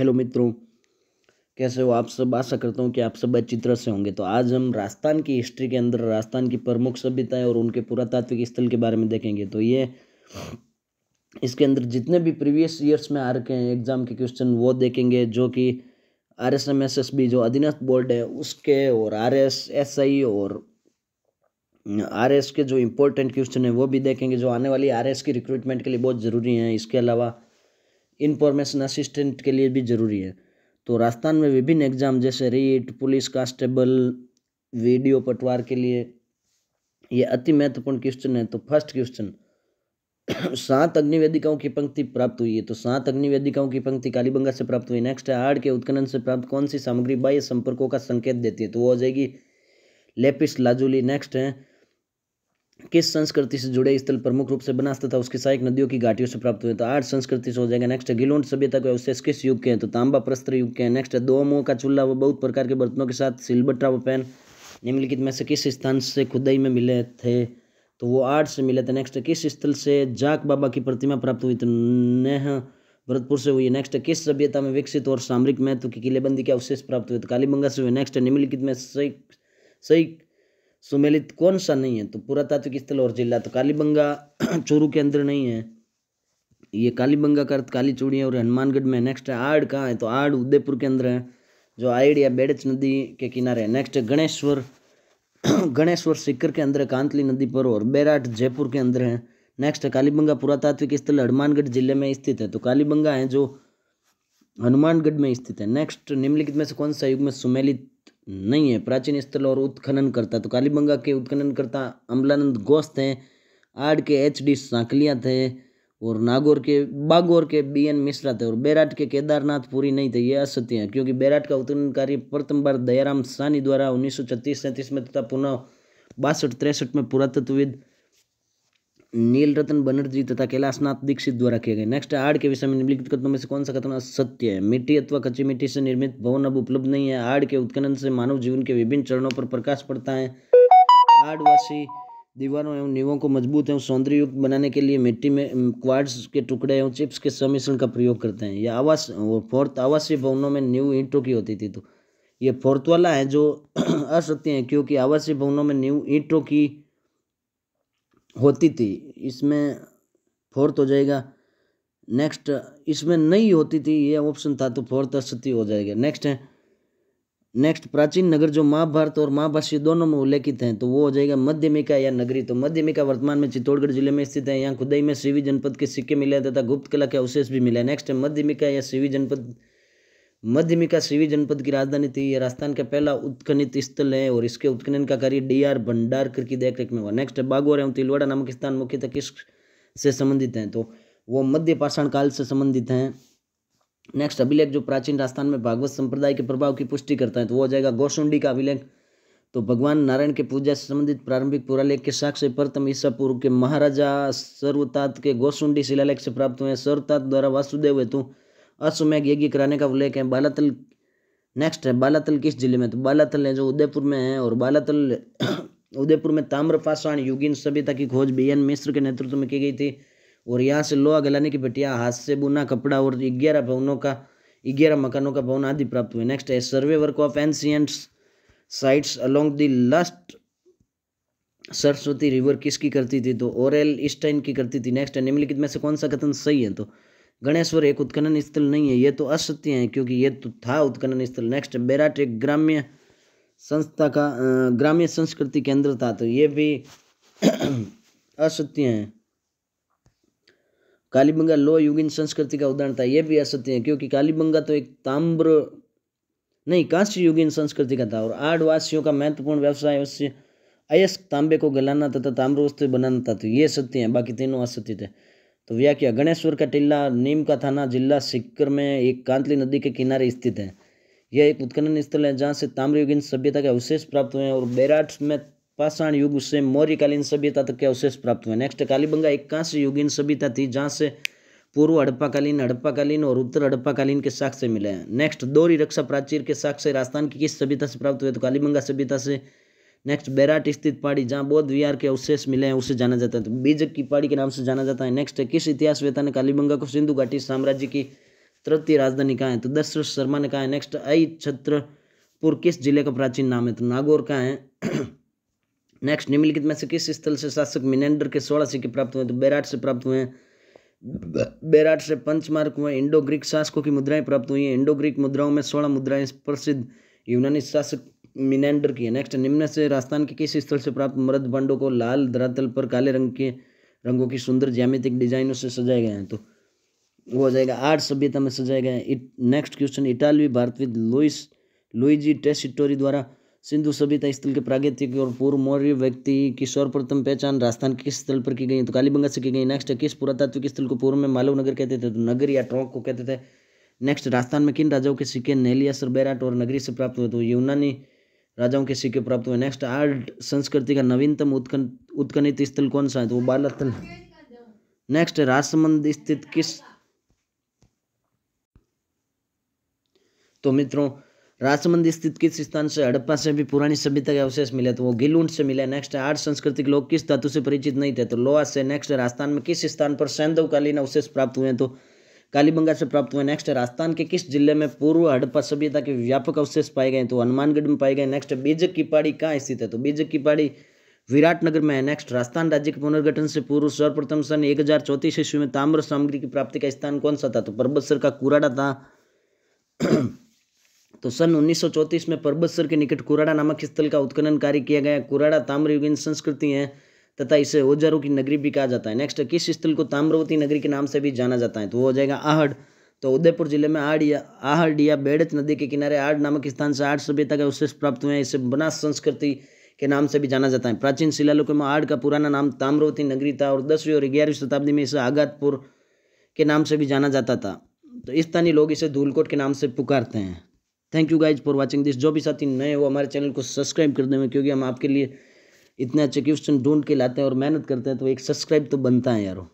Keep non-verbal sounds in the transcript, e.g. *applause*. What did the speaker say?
hello मित्रों कैसे हो आप सब आशा करता हूँ कि आप सब अच्छी तरह से होंगे तो आज हम राजस्थान की हिस्ट्री के अंदर राजस्थान की प्रमुख सभ्यताएं और उनके पुरातात्विक स्थल के बारे में देखेंगे तो ये इसके अंदर जितने भी प्रीवियस ईयर्स में आ रखे हैं एग्ज़ाम के क्वेश्चन वो देखेंगे जो कि R S M S S B जो अधीनस्थ बोर्ड है उसके और आर एस एस आई और आर एस के जो इम्पोर्टेंट क्वेश्चन है वो भी देखेंगे जो आने वाली आर एस की रिक्रूटमेंट के लिए बहुत ज़रूरी हैं इसके अलावा इंफॉर्मेशन असिस्टेंट के लिए भी ज़रूरी है तो राजस्थान में विभिन्न एग्जाम जैसे रीट पुलिस कांस्टेबल वीडियो पटवार के लिए ये अति महत्वपूर्ण क्वेश्चन है तो फर्स्ट क्वेश्चन सात अग्निवेदिकाओं की पंक्ति प्राप्त हुई है तो सात अग्निवेदिकाओं की पंक्ति कालीबंगा से प्राप्त हुई नेक्स्ट है आड़ के उत्खनन से प्राप्त कौन सी सामग्री बाह्य संपर्कों का संकेत देती है तो वो हो जाएगी लेपिस लाजुली नेक्स्ट है किस संस्कृति से जुड़े स्थल प्रमुख रूप से बनास तथा उसकी सहायक नदियों की घाटियों से प्राप्त हुए तो आठ संस्कृति से हो जाएगा नेक्स्ट गिलोंड सभ्यता का उससे किस युग के हैं तो तांबा प्रस्त्र युग के हैं नेक्स्ट दो मुंह का चूल्हा वो बहुत प्रकार के बर्तनों के साथ सिलबट्टा व पैन निम्नलिखित में से किस स्थान से खुदाई में मिले थे तो वो आठ से मिले थे नेक्स्ट किस स्थल से जाक बाबा की प्रतिमा प्राप्त हुई तो नेह भरतपुर से हुई नेक्स्ट किस सभ्यता में विकसित और सामरिक महत्व की किलेबंदी के अवशेष प्राप्त हुए तो कालीबंगा से हुए नेक्स्ट निम्नलिखित में सही सही सुमेलित कौन सा नहीं है तो पुरातात्विक स्थल और जिला तो कालीबंगा चोरू के अंदर नहीं है ये कालीबंगा का अर्थ काली चूड़ी और हनुमानगढ़ में नेक्स्ट है आड़ कहाँ है तो आड़ उदयपुर के अंदर है जो आइड या बेड़च नदी के किनारे है नेक्स्ट गणेश्वर *clears throat* गणेश्वर सिक्कर के अंदर कांतली नदी पर और बैराट जयपुर के अंदर है नेक्स्ट है कालीबंगा पुरातात्विक स्थल हनुमानगढ़ जिले में स्थित है तो कालीबंगा है जो हनुमानगढ़ में स्थित है नेक्स्ट निम्नलिखित में से कौन सा युग में सुमेलित नहीं है प्राचीन स्थल और उत्खनन करता तो कालीबंगा के उत्खनन करता अम्लानंद गोस थे आड़ के एच डी सांकलिया थे और नागौर के बागौर के बी एन मिश्रा थे और बैराट के केदारनाथ पूरी नहीं थे ये असत्य है क्योंकि बैराट का उत्खनन कार्य प्रथम बार दयाराम सानी द्वारा उन्नीस सौ छत्तीस सैंतीस में तथा पुनः बासठ तिरसठ में पुरातत्वविद नील रतन बनर्जी तथा कैलाशनाथ दीक्षित द्वारा किए गए नेक्स्ट आड़ के विषय में निम्नलिखित कथनों में से कौन सा कथन असत्य है मिट्टी अथवा कच्ची मिट्टी से निर्मित भवन अब उपलब्ध नहीं है आड़ के उत्खनन से मानव जीवन के विभिन्न चरणों पर प्रकाश पड़ता है आड़वासी दीवारों एवं नीवों को मजबूत एवं सौंदर्ययुक्त बनाने के लिए मिट्टी में क्वार्ट्स के टुकड़े एवं चिप्स के सम्मिश्रण का प्रयोग करते हैं यह आवास फोर्थ आवासीय भवनों में न्यू ईंटों की होती थी तो ये फोर्थ वाला है जो *clears throat* असत्य है क्योंकि आवासीय भवनों में न्यू ईंटों की होती थी इसमें फोर्थ हो जाएगा नेक्स्ट इसमें नहीं होती थी ये ऑप्शन था तो फोर्थ अस्थिति हो जाएगा नेक्स्ट है नेक्स्ट प्राचीन नगर जो महाभारत और महाभाष्य दोनों में उल्लेखित हैं तो वो हो जाएगा मध्यमिका या नगरी तो मध्यमिका वर्तमान में चित्तौड़गढ़ जिले में स्थित है यहाँ खुदाई में शिवी जनपद के सिक्के मिले तथा गुप्त कला के अवशेष भी मिले नेक्स्ट है मध्यमिका या शिवी जनपद मध्यमिका शिवी जनपद की राजधानी थी यह राजस्थान का पहला उत्खनित स्थल है और इसके उत्खनन का कार्य डी आर भंडारकर की देखरेख में हुआ नेक्स्ट बागोर एवं तिलवाड़ा नामक स्थान मुख्यतः किस से संबंधित हैं तो वो मध्य पाषाण काल से संबंधित हैं नेक्स्ट अभिलेख जो प्राचीन राजस्थान में भागवत संप्रदाय के प्रभाव की पुष्टि करता है तो वो हो जाएगा गोसुंडी का अभिलेख तो भगवान नारायण के पूजा से संबंधित प्रारंभिक पुरालेख के साक्ष्य प्रथम ईसा पूर्व के महाराजा सर्वतात के गोसुंडी शिलालेख से प्राप्त हुए सर्वतात द्वारा वासुदेव हेतु अश्वमेघ यज्ञ कराने का उल्लेख है बालातल नेक्स्ट है बालातल किस जिले में तो बालातल है जो उदयपुर में है और बालातल *coughs* उदयपुर में ताम्रपाषाण युगीन सभ्यता की खोज बी एन मिश्र के नेतृत्व में की गई थी और यहाँ से लोहा गलाने की पटिया हाथ से बुना कपड़ा और ग्यारह भवनों का ग्यारह मकानों का भवन आदि प्राप्त हुए नेक्स्ट है survey work of ancients sites along the lost Saraswati river किसकी करती थी तो ओरेल स्टाइन की करती थी नेक्स्ट है निम्नलिखित में से कौन सा कथन सही है तो गणेश्वर एक उत्खनन स्थल नहीं है ये तो असत्य है क्योंकि ये तो था उत्खनन स्थल नेक्स्ट बेराट एक ग्राम्य संस्था का ग्राम्य संस्कृति केंद्र था तो ये भी *clears throat* असत्य है कालीबंगा लो युगिन संस्कृति का उदाहरण था यह भी असत्य है क्योंकि कालीबंगा तो एक ताम्र नहीं कांस्य युगिन संस्कृति का था और आडवासियों का महत्वपूर्ण व्यवसाय अयस्क तांबे को गलाना तथा ताम्र वस्तु बनाना था तो ये सत्य है बाकी तीनों असत्य थे तो व्या क्या गणेश्वर का टिल्ला नीम का थाना जिला सिक्कर में एक कांतली नदी के किनारे स्थित है यह एक उत्खनन स्थल है जहाँ से ताम्रयुगीन सभ्यता के अवशेष प्राप्त हुए हैं और बैराट में पाषाण युग से मौर्यकालीन सभ्यता तक के अवशेष प्राप्त हुए नेक्स्ट कालीबंगा एक कांस्य युगीन सभ्यता थी जहाँ से पूर्व हड़प्पाकालीन हड़प्पाकालीन और उत्तर हड़प्पाकालीन के साक्ष्य मिले हैं नेक्स्ट दोरी रक्षा प्राचीर के साक्ष्य राजस्थान की किस सभ्यता से प्राप्त हुए तो कालीबंगा सभ्यता से नेक्स्ट बैराट स्थित पहाड़ी जहाँ बौद्ध विहार के अवशेष मिले हैं उसे जाना जाता है तो बीजक की पहाड़ी के नाम से जाना जाता है नेक्स्ट किस इतिहास वेता ने कालीबंगा को सिंधु घाटी साम्राज्य की तृतीय राजधानी कहा है तो दशरथ शर्मा ने कहा है नेक्स्ट आई छत्रपुर किस जिले का प्राचीन नाम है तो नागौर का है नेक्स्ट *clears throat* निम्नलिखित में से किस स्थल से शासक मिनेंडर के सोलह सिक्के प्राप्त हुए तो बैराट से प्राप्त हुए हैं बैराट से पंचमार्क हुए इंडो ग्रीक शासकों की मुद्राएं प्राप्त हुई हैं इंडो ग्रीक मुद्राओं में सोलह मुद्राएं प्रसिद्ध यूनानी शासक मिनेंडर की है नेक्स्ट निम्न से राजस्थान के किस स्थल से प्राप्त मृद बंडों को लाल धरातल पर काले रंग के रंगों की सुंदर ज्यामितिक डिजाइनों से सजाए गए हैं तो वो हो जाएगा आठ सभ्यता में सजाए गए हैं नेक्स्ट क्वेश्चन इटालवी भारतविद लुइस लुइजी टेसिटोरी द्वारा सिंधु सभ्यता स्थल के प्रागैतिक और पूर्व मौर्य व्यक्ति की सर्वप्रथम पहचान राजस्थान के किस स्थल पर की गई तो कालीबंगा से की गई नेक्स्ट किस पुरातात्विक स्थल को पूर्व में मालव नगर कहते थे तो नगर या ट्रॉक को कहते थे नेक्स्ट राजस्थान में किन राजाओं के सिक्के नेलिया सरबेराट और नगरी से प्राप्त हुए तो यूनानी राजाओं के सिक्के प्राप्त हुए नेक्स्ट आर्ट संस्कृति का नवीनतम उत्कन उत्कनित स्थल कौन सा है तो वो है नेक्स्ट राजसमंद स्थित किस तो मित्रों राजसमंद स्थित किस स्थान से हड़प्पा से भी पुरानी सभ्यता के अवशेष मिले तो वो गिलुंड से मिले नेक्स्ट आर्ट संस्कृति के लोग किस धातु से परिचित नहीं थे तो लोहा से नेक्स्ट राजस्थान में किस स्थान पर सैंधव अवशेष प्राप्त हुए तो कालीबंगा से प्राप्त हुए नेक्स्ट राजस्थान के किस जिले में पूर्व हड़प्पा सभ्यता के व्यापक अवशेष पाए गए तो हनुमानगढ़ में पाए गए नेक्स्ट बीजक की पाड़ी कहाँ स्थित है तो बीजक की पाड़ी विराटनगर में है नेक्स्ट राजस्थान राज्य के पुनर्गठन से पूर्व सर्वप्रथम सन एक हजार चौतीस ईस्वी में ताम्र सामग्री की प्राप्ति का स्थान कौन सा था तो परबतसर का कुराडा था तो सन चौतीस में परबतसर के निकट कुराड़ा नामक स्थल का उत्खनन कार्य किया गया कुराड़ा ताम्र युगीन संस्कृति है तथा इसे ओजरों की नगरी भी कहा जाता है नेक्स्ट किस स्थल को ताम्रवती नगरी के नाम से भी जाना जाता है तो वो हो जाएगा आहड़ तो उदयपुर जिले में आड़ या आहड़ या बेड़च नदी के किनारे आड़ नामक स्थान से आठ सभ्यता के अवशेष प्राप्त हुए हैं इसे बनास संस्कृति के नाम से भी जाना जाता है प्राचीन शिलालोक में आड़ का पुराना नाम ताम्रवती नगरी था और दसवीं और ग्यारहवीं शताब्दी में इसे आगातपुर के नाम से भी जाना जाता था तो स्थानीय लोग इसे धूलकोट के नाम से पुकारते हैं thank you guys for watching this जो भी साथी नए हो हमारे चैनल को सब्सक्राइब कर देंगे क्योंकि हम आपके लिए इतने अच्छे क्वेश्चन ढूंढ के लाते हैं और मेहनत करते हैं तो एक सब्सक्राइब तो बनता है यारो